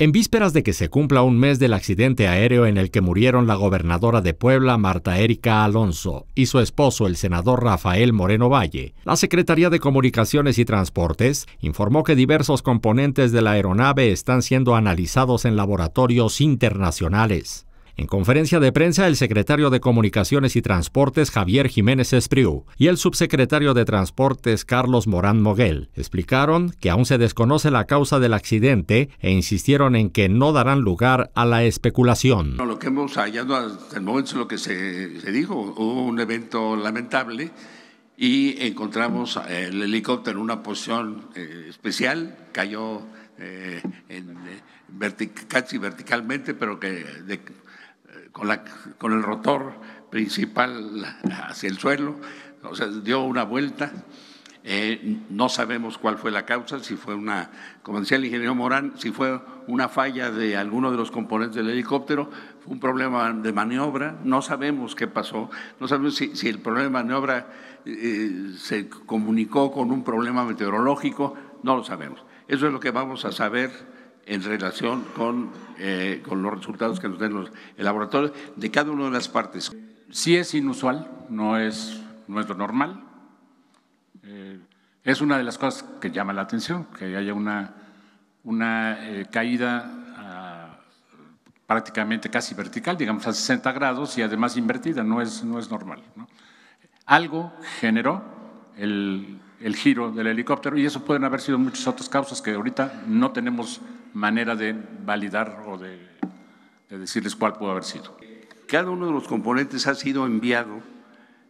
En vísperas de que se cumpla un mes del accidente aéreo en el que murieron la gobernadora de Puebla, Marta Erika Alonso, y su esposo, el senador Rafael Moreno Valle, la Secretaría de Comunicaciones y Transportes informó que diversos componentes de la aeronave están siendo analizados en laboratorios internacionales. En conferencia de prensa, el secretario de Comunicaciones y Transportes Javier Jiménez Espriu y el subsecretario de Transportes Carlos Morán Moguel explicaron que aún se desconoce la causa del accidente e insistieron en que no darán lugar a la especulación. Lo que hemos hallado hasta el momento es lo que se, dijo. Hubo un evento lamentable y encontramos el helicóptero en una posición eh, especial, cayó eh, en, eh, casi verticalmente, pero que de, con, el rotor principal hacia el suelo, o sea, dio una vuelta. Eh, no sabemos cuál fue la causa, si fue una, como decía el ingeniero Morán, si fue una falla de alguno de los componentes del helicóptero, fue un problema de maniobra, no sabemos qué pasó, no sabemos si, el problema de maniobra eh, se comunicó con un problema meteorológico, no lo sabemos. Eso es lo que vamos a saber en relación eh, con, los resultados que nos den los, laboratorios de cada una de las partes. Sí es inusual, no es, no lo normal. Eh, es una de las cosas que llama la atención, que haya una, eh, caída ah, prácticamente casi vertical, digamos a 60 grados y además invertida, no es, no es normal. Algo generó el giro del helicóptero y eso pueden haber sido muchas otras causas que ahorita no tenemos manera de validar o de, decirles cuál pudo haber sido. Cada uno de los componentes ha sido enviado,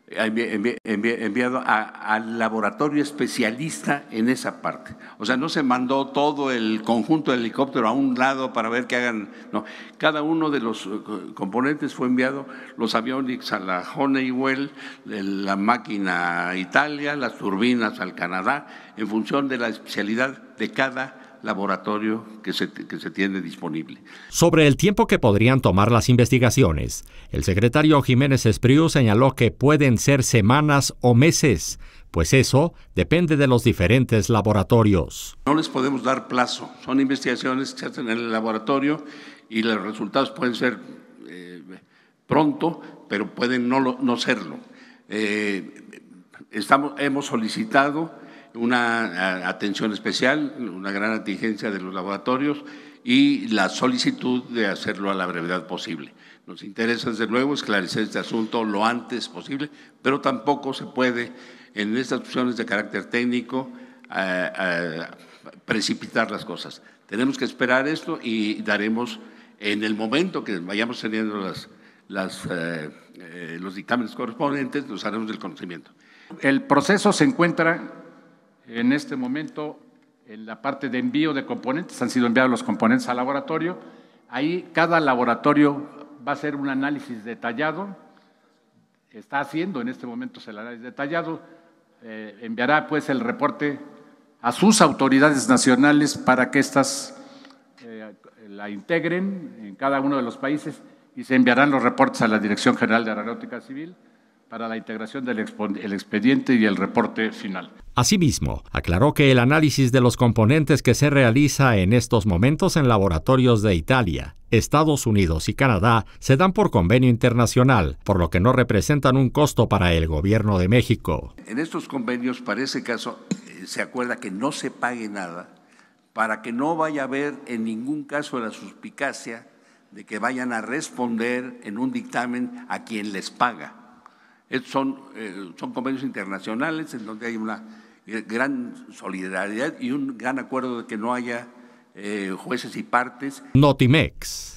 eh, enviado al laboratorio especialista en esa parte. O sea, no se mandó todo el conjunto del helicóptero a un lado para ver qué hagan. No, cada uno de los eh, componentes fue enviado, los aviones a la Honeywell, eh, la máquina a Italia, las turbinas al Canadá, en función de la especialidad de cada laboratorio que se, tiene disponible. Sobre el tiempo que podrían tomar las investigaciones, el secretario Jiménez Espriu señaló que pueden ser semanas o meses, pues eso depende de los diferentes laboratorios. No les podemos dar plazo, son investigaciones que se hacen en el laboratorio y los resultados pueden ser eh, pronto, pero pueden no, no serlo. Eh, estamos, hemos solicitado una atención especial, una gran atingencia de los laboratorios y la solicitud de hacerlo a la brevedad posible. Nos interesa, de luego, esclarecer este asunto lo antes posible, pero tampoco se puede, en estas cuestiones de carácter técnico, precipitar las cosas. Tenemos que esperar esto y daremos, en el momento que vayamos teniendo las, las, eh, eh, los dictámenes correspondientes, nos haremos del conocimiento. El proceso se encuentra en este momento, en la parte de envío de componentes, han sido enviados los componentes al laboratorio. Ahí cada laboratorio va a hacer un análisis detallado, está haciendo en este momento el análisis detallado, eh, enviará pues el reporte a sus autoridades nacionales para que éstas eh, la integren en cada uno de los países y se enviarán los reportes a la Dirección General de Aeronáutica Civil para la integración del expediente y el reporte final. Asimismo, aclaró que el análisis de los componentes que se realiza en estos momentos en laboratorios de Italia, Estados Unidos y Canadá se dan por convenio internacional, por lo que no representan un costo para el gobierno de México. En estos convenios, para ese caso, eh, se acuerda que no se pague nada para que no vaya a haber en ningún caso la suspicacia de que vayan a responder en un dictamen a quien les paga. son, eh, son convenios internacionales en donde hay una gran solidaridad y un gran acuerdo de que no haya eh, jueces y partes. Notimex.